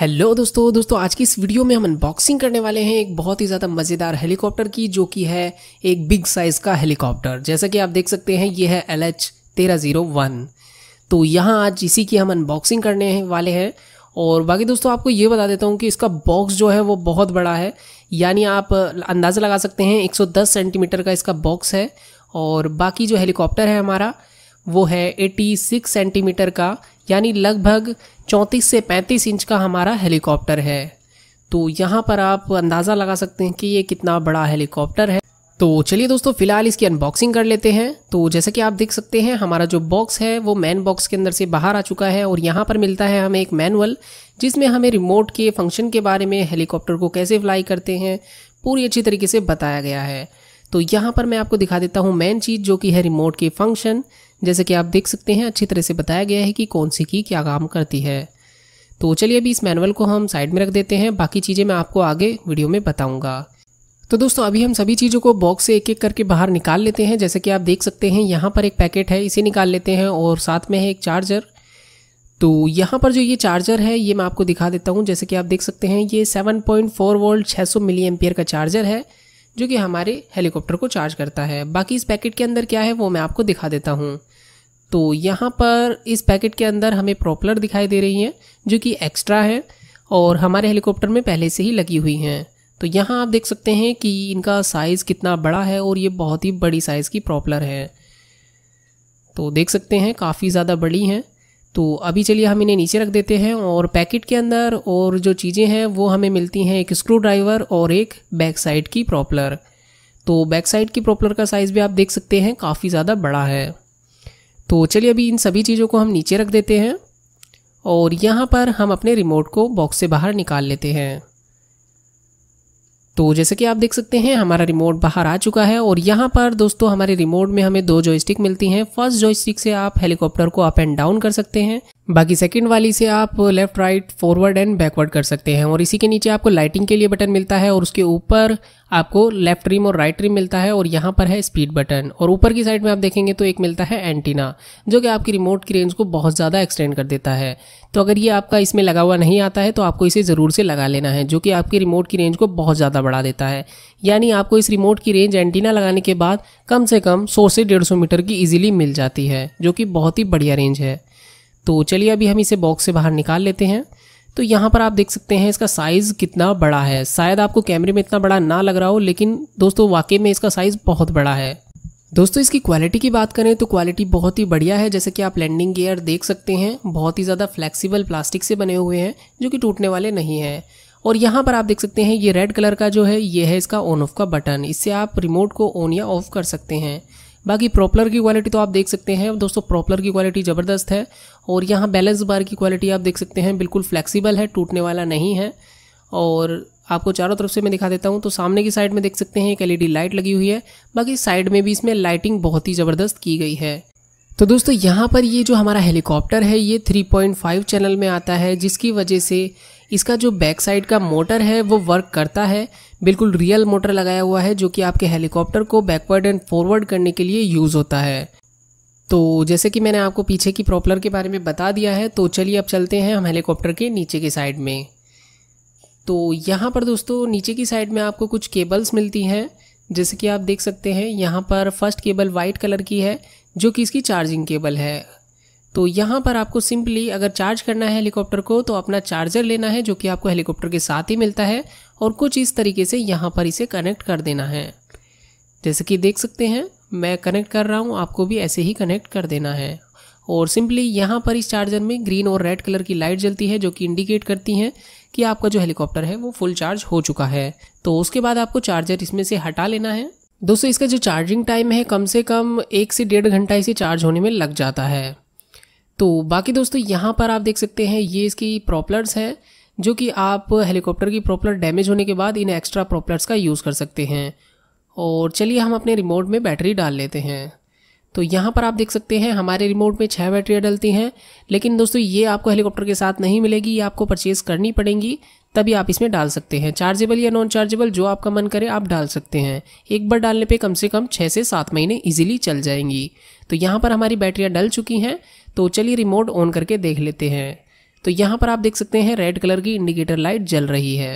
hello दोस्तों दोस्तों आज की इस वीडियो में हम अनबॉक्सिंग करने वाले हैं एक बहुत ही ज़्यादा मज़ेदार हेलीकॉप्टर की जो कि है एक बिग साइज़ का हेलीकॉप्टर जैसा कि आप देख सकते हैं ये है एल एच तेरह ज़ीरो वन तो यहाँ आज इसी की हम अनबॉक्सिंग करने वाले हैं और बाकी दोस्तों आपको ये बता देता हूँ कि इसका बॉक्स जो है वो बहुत बड़ा है यानी आप अंदाज़ा लगा सकते हैं एक सेंटीमीटर का इसका बॉक्स है और बाकी जो हेलीकॉप्टर है हमारा वो है 86 सेंटीमीटर का यानी लगभग 34 से 35 इंच का हमारा हेलीकॉप्टर है तो यहाँ पर आप अंदाज़ा लगा सकते हैं कि ये कितना बड़ा हेलीकॉप्टर है तो चलिए दोस्तों फिलहाल इसकी अनबॉक्सिंग कर लेते हैं तो जैसे कि आप देख सकते हैं हमारा जो बॉक्स है वो मैन बॉक्स के अंदर से बाहर आ चुका है और यहाँ पर मिलता है हमें एक मैनुअल जिसमें हमें रिमोट के फंक्शन के बारे में हेलीकॉप्टर को कैसे फ्लाई करते हैं पूरी अच्छी तरीके से बताया गया है तो यहाँ पर मैं आपको दिखा देता हूँ मेन चीज़ जो कि है रिमोट के फंक्शन जैसे कि आप देख सकते हैं अच्छी तरह से बताया गया है कि कौन सी की क्या काम करती है तो चलिए अभी इस मैनुअल को हम साइड में रख देते हैं बाकी चीज़ें मैं आपको आगे वीडियो में बताऊंगा तो दोस्तों अभी हम सभी चीज़ों को बॉक्स से एक एक करके बाहर निकाल लेते हैं जैसे कि आप देख सकते हैं यहाँ पर एक पैकेट है इसे निकाल लेते हैं और साथ में है एक चार्जर तो यहाँ पर जो ये चार्जर है ये मैं आपको दिखा देता हूँ जैसे कि आप देख सकते हैं ये seven four volt milli milliampere का चार्जर है जो कि हमारे हेलीकॉप्टर को चार्ज करता है बाकी इस पैकेट के अंदर क्या है वो मैं आपको दिखा देता हूँ तो यहाँ पर इस पैकेट के अंदर हमें प्रोपलर दिखाई दे रही हैं जो कि एक्स्ट्रा है और हमारे हेलीकॉप्टर में पहले से ही लगी हुई हैं तो यहाँ आप देख सकते हैं कि इनका साइज़ कितना बड़ा है और ये बहुत ही बड़ी साइज़ की प्रॉपलर है तो देख सकते हैं काफ़ी ज़्यादा बड़ी हैं तो अभी चलिए हम इन्हें नीचे रख देते हैं और पैकेट के अंदर और जो चीज़ें हैं वो हमें मिलती हैं एक स्क्रू ड्राइवर और एक बैक साइड की प्रॉपलर तो बैक साइड की प्रॉपलर का साइज़ भी आप देख सकते हैं काफ़ी ज़्यादा बड़ा है तो चलिए अभी इन सभी चीज़ों को हम नीचे रख देते हैं और यहाँ पर हम अपने रिमोट को बॉक्स से बाहर निकाल लेते हैं तो जैसे कि आप देख सकते हैं हमारा रिमोट बाहर आ चुका है और यहाँ पर दोस्तों हमारे रिमोट में हमें दो जॉयस्टिक मिलती हैं फर्स्ट जॉयस्टिक से आप हेलीकॉप्टर को अप एंड डाउन कर सकते हैं बाकी सेकंड वाली से आप left right forward and backward कर सकते हैं और इसी के नीचे आपको लाइटिंग के लिए बटन मिलता है और उसके ऊपर आपको लेफ्ट रिम और राइट रिम मिलता है और यहाँ पर है स्पीड बटन और ऊपर की साइड में आप देखेंगे तो एक मिलता है एंटीना जो कि आपकी रिमोट की रेंज को बहुत ज़्यादा एक्सटेंड कर देता है तो अगर ये आपका इसमें लगा हुआ नहीं आता है तो आपको इसे ज़रूर से लगा लेना है जो कि आपकी रिमोट की रेंज को बहुत ज़्यादा बढ़ा देता है यानी आपको इस रिमोट की रेंज एंटीना लगाने के बाद कम से कम सौ से डेढ़ मीटर की ईजिली मिल जाती है जो कि बहुत ही बढ़िया रेंज है तो चलिए अभी हम इसे बॉक्स से बाहर निकाल लेते हैं तो यहाँ पर आप देख सकते हैं इसका साइज़ कितना बड़ा है शायद आपको कैमरे में इतना बड़ा ना लग रहा हो लेकिन दोस्तों वाकई में इसका साइज़ बहुत बड़ा है दोस्तों इसकी क्वालिटी की बात करें तो क्वालिटी बहुत ही बढ़िया है जैसे कि आप लैंडिंग गियर देख सकते हैं बहुत ही ज़्यादा फ्लेक्सिबल प्लास्टिक से बने हुए हैं जो कि टूटने वाले नहीं हैं और यहाँ पर आप देख सकते हैं ये रेड कलर का जो है ये है इसका ऑन ऑफ का बटन इससे आप रिमोट को ऑन या ऑफ कर सकते हैं बाकी प्रॉपलर की क्वालिटी तो आप देख सकते हैं दोस्तों प्रॉपलर की क्वालिटी ज़बरदस्त है और यहाँ बैलेंस बार की क्वालिटी आप देख सकते हैं बिल्कुल फ्लेक्सिबल है टूटने वाला नहीं है और आपको चारों तरफ से मैं दिखा देता हूँ तो सामने की साइड में देख सकते हैं एक एल लाइट लगी हुई है बाकी साइड में भी इसमें लाइटिंग बहुत ही ज़बरदस्त की गई है तो दोस्तों यहाँ पर ये जो हमारा हेलीकॉप्टर है ये 3.5 चैनल में आता है जिसकी वजह से इसका जो बैक साइड का मोटर है वो वर्क करता है बिल्कुल रियल मोटर लगाया हुआ है जो कि आपके हेलीकॉप्टर को बैकवर्ड एंड फॉरवर्ड करने के लिए यूज़ होता है तो जैसे कि मैंने आपको पीछे की प्रॉपलर के बारे में बता दिया है तो चलिए अब चलते हैं हम हेलीकॉप्टर के नीचे की साइड में तो यहाँ पर दोस्तों नीचे की साइड में आपको कुछ केबल्स मिलती हैं जैसे कि आप देख सकते हैं यहाँ पर फर्स्ट केबल वाइट कलर की है जो कि इसकी चार्जिंग केबल है तो यहाँ पर आपको सिंपली अगर चार्ज करना है हेलीकॉप्टर को तो अपना चार्जर लेना है जो कि आपको हेलीकॉप्टर के साथ ही मिलता है और कुछ इस तरीके से यहाँ पर इसे कनेक्ट कर देना है जैसे कि देख सकते हैं मैं कनेक्ट कर रहा हूँ आपको भी ऐसे ही कनेक्ट कर देना है और सिंपली यहाँ पर इस चार्जर में ग्रीन और रेड कलर की लाइट जलती है जो कि इंडिकेट करती हैं कि आपका जो हेलीकॉप्टर है वो फुल चार्ज हो चुका है तो उसके बाद आपको चार्जर इसमें से हटा लेना है दोस्तों इसका जो चार्जिंग टाइम है कम से कम एक से डेढ़ घंटा इसे चार्ज होने में लग जाता है तो बाकी दोस्तों यहाँ पर आप देख सकते हैं ये इसकी प्रॉपलर्स हैं जो कि आप हेलीकॉप्टर की प्रॉपलर डैमेज होने के बाद इन एक्स्ट्रा प्रॉपलर्स का यूज़ कर सकते हैं और चलिए हम अपने रिमोट में बैटरी डाल लेते हैं तो यहाँ पर आप देख सकते हैं हमारे रिमोट में छः बैटरियाँ डलती हैं लेकिन दोस्तों ये आपको हेलीकॉप्टर के साथ नहीं मिलेगी ये आपको परचेज़ करनी पड़ेगी तभी आप इसमें डाल सकते हैं चार्जेबल या नॉन चार्जेबल जो आपका मन करे आप डाल सकते हैं एक बार डालने पे कम से कम छः से सात महीने इजीली चल जाएंगी तो यहाँ पर हमारी बैटरियाँ डल चुकी हैं तो चलिए रिमोट ऑन करके देख लेते हैं तो यहाँ पर आप देख सकते हैं रेड कलर की इंडिकेटर लाइट जल रही है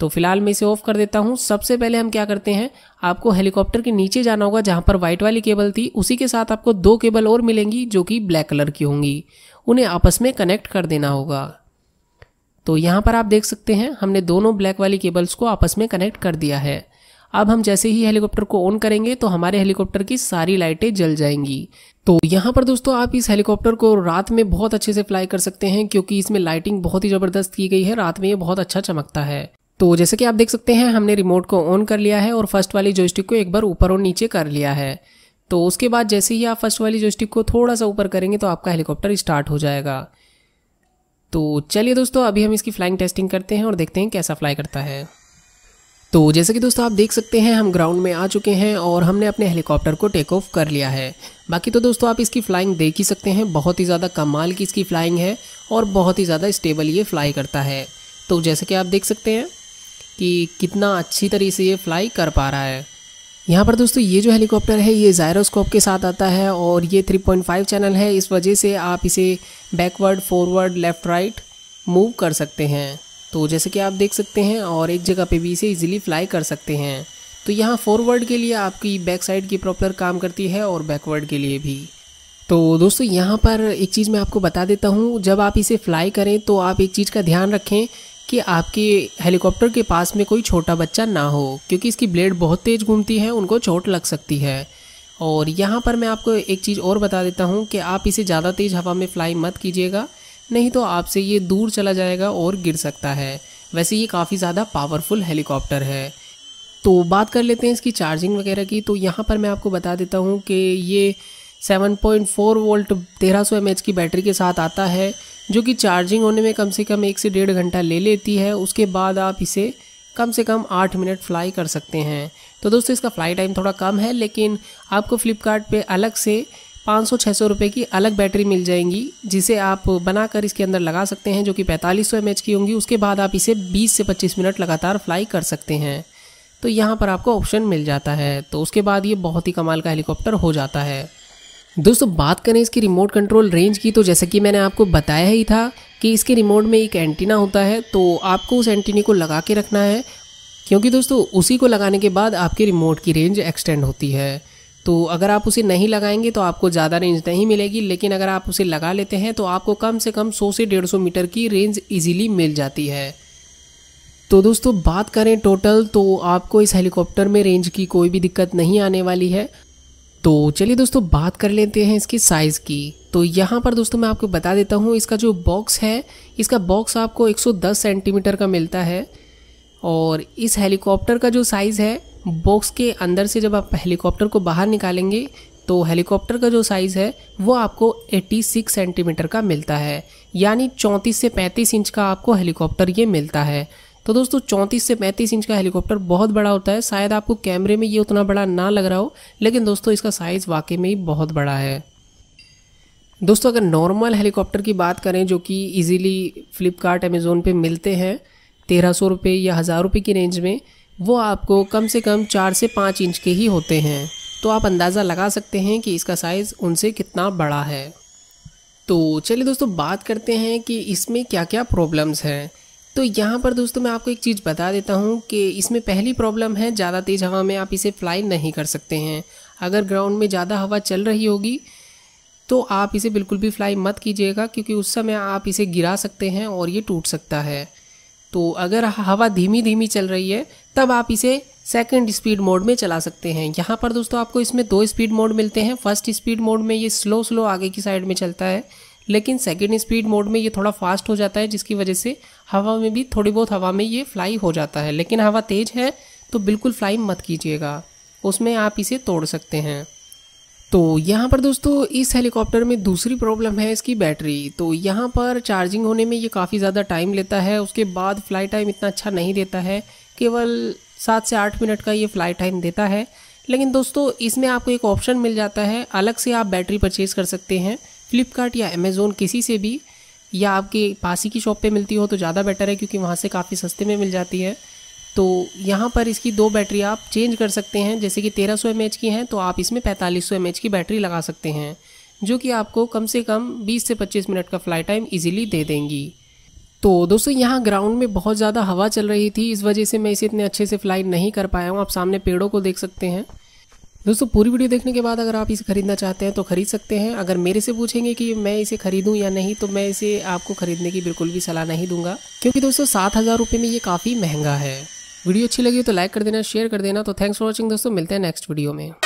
तो फिलहाल मैं इसे ऑफ कर देता हूँ सबसे पहले हम क्या करते हैं आपको हेलीकॉप्टर के नीचे जाना होगा जहाँ पर व्हाइट वाली केबल थी उसी के साथ आपको दो केबल और मिलेंगी जो कि ब्लैक कलर की होंगी उन्हें आपस में कनेक्ट कर देना होगा तो यहाँ पर आप देख सकते हैं हमने दोनों ब्लैक वाली केबल्स को आपस में कनेक्ट कर दिया है अब हम जैसे ही हेलीकॉप्टर को ऑन करेंगे तो हमारे हेलीकॉप्टर की सारी लाइटें जल जाएंगी तो यहाँ पर दोस्तों आप इस हेलीकॉप्टर को रात में बहुत अच्छे से फ्लाई कर सकते हैं क्योंकि इसमें लाइटिंग बहुत ही ज़बरदस्त की गई है रात में ये बहुत अच्छा चमकता है तो जैसे कि आप देख सकते हैं हमने रिमोट को ऑन कर लिया है और फर्स्ट वाली जोस्टिक को एक बार ऊपर और नीचे कर लिया है तो उसके बाद जैसे ही आप फर्स्ट वाली जोस्टिक को थोड़ा सा ऊपर करेंगे तो आपका हेलीकॉप्टर स्टार्ट हो जाएगा तो चलिए दोस्तों अभी हम इसकी फ्लाइंग टेस्टिंग करते हैं और देखते हैं कैसा फ्लाई करता है तो जैसे कि दोस्तों आप देख सकते हैं हम ग्राउंड में आ चुके हैं और हमने अपने हेलीकॉप्टर को टेक ऑफ कर लिया है बाकी तो दोस्तों आप इसकी फ्लाइंग देख ही सकते हैं बहुत ही ज़्यादा कमाल की इसकी फ्लाइंग है और बहुत ही ज़्यादा स्टेबल ये फ्लाई करता है तो जैसे कि आप देख सकते हैं कि कितना अच्छी तरीके से ये फ्लाई कर पा रहा है यहाँ पर दोस्तों ये जो हेलीकॉप्टर है ये जायरोस्कोप के साथ आता है और ये 3.5 चैनल है इस वजह से आप इसे backward forward left right move कर सकते हैं तो जैसे कि आप देख सकते हैं और एक जगह पे भी इसे इजीली फ्लाई कर सकते हैं तो यहाँ फॉरवर्ड के लिए आपकी बैक साइड की प्रॉपर काम करती है और बैकवर्ड के लिए भी तो दोस्तों यहाँ पर एक चीज़ मैं आपको बता देता हूँ जब आप इसे फ्लाई करें तो आप एक चीज़ का ध्यान रखें कि आपके हेलीकॉप्टर के पास में कोई छोटा बच्चा ना हो क्योंकि इसकी ब्लेड बहुत तेज़ घूमती है उनको चोट लग सकती है और यहाँ पर मैं आपको एक चीज़ और बता देता हूँ कि आप इसे ज़्यादा तेज़ हवा में फ्लाई मत कीजिएगा नहीं तो आपसे ये दूर चला जाएगा और गिर सकता है वैसे ये काफ़ी ज़्यादा पावरफुल हेलीकॉप्टर है तो बात कर लेते हैं इसकी चार्जिंग वगैरह की तो यहाँ पर मैं आपको बता देता हूँ कि ये 7.4 वोल्ट 1300 एमएच की बैटरी के साथ आता है जो कि चार्जिंग होने में कम से कम एक से डेढ़ घंटा ले लेती है उसके बाद आप इसे कम से कम आठ मिनट फ्लाई कर सकते हैं तो दोस्तों इसका फ्लाई टाइम थोड़ा कम है लेकिन आपको फ्लिपकार्ट पे अलग से पाँच सौ छः सौ रुपये की अलग बैटरी मिल जाएंगी जिसे आप बनाकर इसके अंदर लगा सकते हैं जो कि पैंतालीस सौ की होंगी उसके बाद आप इसे बीस से पच्चीस मिनट लगातार फ्लाई कर सकते हैं तो यहाँ पर आपको ऑप्शन मिल जाता है तो उसके बाद ये बहुत ही कमाल का हेलीकॉप्टर हो जाता है दोस्तों बात करें इसकी रिमोट कंट्रोल रेंज की तो जैसा कि मैंने आपको बताया ही था कि इसके रिमोट में एक एंटीना होता है तो आपको उस एंटीने को लगा के रखना है क्योंकि दोस्तों उसी को लगाने के बाद आपके रिमोट की रेंज एक्सटेंड होती है तो अगर आप उसे नहीं लगाएंगे तो आपको ज़्यादा रेंज नहीं मिलेगी लेकिन अगर आप उसे लगा लेते हैं तो आपको कम से कम 100 से 150 मीटर की रेंज इजीली मिल जाती है तो दोस्तों बात करें टोटल तो आपको इस हेलीकॉप्टर में रेंज की कोई भी दिक्कत नहीं आने वाली है तो चलिए दोस्तों बात कर लेते हैं इसकी साइज़ की तो यहाँ पर दोस्तों मैं आपको बता देता हूँ इसका जो बॉक्स है इसका बॉक्स आपको 110 सेंटीमीटर का मिलता है और इस हेलीकॉप्टर का जो साइज़ है बॉक्स के अंदर से जब आप हेलीकॉप्टर को बाहर निकालेंगे तो हेलीकॉप्टर का जो साइज़ है वो आपको 86 सेंटीमीटर का मिलता है यानी 34 से 35 इंच का आपको हेलीकॉप्टर ये मिलता है तो दोस्तों चौंतीस से पैंतीस इंच का हेलीकॉप्टर बहुत बड़ा होता है शायद आपको कैमरे में ये उतना बड़ा ना लग रहा हो लेकिन दोस्तों इसका साइज़ वाकई में ही बहुत बड़ा है दोस्तों अगर नॉर्मल हेलीकॉप्टर की बात करें जो कि इजीली फ्लिपकार्ट अमेज़ोन पे मिलते हैं तेरह सौ रुपये या हज़ार रुपये की रेंज में वो आपको कम से कम चार से पाँच इंच के ही होते हैं तो आप अंदाज़ा लगा सकते हैं कि इसका साइज़ उनसे कितना बड़ा है तो चलिए दोस्तों बात करते हैं कि इसमें क्या क्या प्रॉब्लम्स हैं तो यहाँ पर दोस्तों मैं आपको एक चीज़ बता देता हूँ कि इसमें पहली प्रॉब्लम है ज़्यादा तेज़ हवा में आप इसे फ्लाई नहीं कर सकते हैं अगर ग्राउंड में ज़्यादा हवा चल रही होगी तो आप इसे बिल्कुल भी फ्लाई मत कीजिएगा क्योंकि उस समय आप इसे गिरा सकते हैं और ये टूट सकता है तो अगर हवा धीमी धीमी चल रही है तब आप इसे सेकंड स्पीड मोड में चला सकते हैं यहाँ पर दोस्तों आपको इसमें दो स्पीड मोड मिलते हैं फर्स्ट स्पीड मोड में ये स्लो स्लो आगे की साइड में चलता है लेकिन सेकेंड स्पीड मोड में ये थोड़ा फास्ट हो जाता है जिसकी वजह से हवा में भी थोड़ी बहुत हवा में ये फ्लाई हो जाता है लेकिन हवा तेज है तो बिल्कुल फ्लाई मत कीजिएगा उसमें आप इसे तोड़ सकते हैं तो यहाँ पर दोस्तों इस हेलीकॉप्टर में दूसरी प्रॉब्लम है इसकी बैटरी तो यहाँ पर चार्जिंग होने में ये काफ़ी ज़्यादा टाइम लेता है उसके बाद फ्लाई टाइम इतना अच्छा नहीं देता है केवल सात से आठ मिनट का ये फ्लाई टाइम देता है लेकिन दोस्तों इसमें आपको एक ऑप्शन मिल जाता है अलग से आप बैटरी परचेज़ कर सकते हैं फ्लिपकार्ट या अमेज़ोन किसी से भी या आपके पास ही की शॉप पे मिलती हो तो ज़्यादा बेटर है क्योंकि वहाँ से काफ़ी सस्ते में मिल जाती है तो यहाँ पर इसकी दो बैटरी आप चेंज कर सकते हैं जैसे कि 1300 सौ की हैं तो आप इसमें 4500 सौ की बैटरी लगा सकते हैं जो कि आपको कम से कम 20 से 25 मिनट का फ्लाई टाइम ईजिली दे देंगी तो दोस्तों यहाँ ग्राउंड में बहुत ज़्यादा हवा चल रही थी इस वजह से मैं इसे इतने अच्छे से फ्लाई नहीं कर पाया हूँ आप सामने पेड़ों को देख सकते हैं दोस्तों पूरी वीडियो देखने के बाद अगर आप इसे खरीदना चाहते हैं तो खरीद सकते हैं अगर मेरे से पूछेंगे कि मैं इसे खरीदूं या नहीं तो मैं इसे आपको खरीदने की बिल्कुल भी सलाह नहीं दूंगा क्योंकि दोस्तों सात हज़ार रुपये में ये काफ़ी महंगा है वीडियो अच्छी लगी तो लाइक कर देना शेयर कर देना तो थैंक्स फॉर वॉचिंग दोस्तों मिलते हैं नेक्स्ट वीडियो में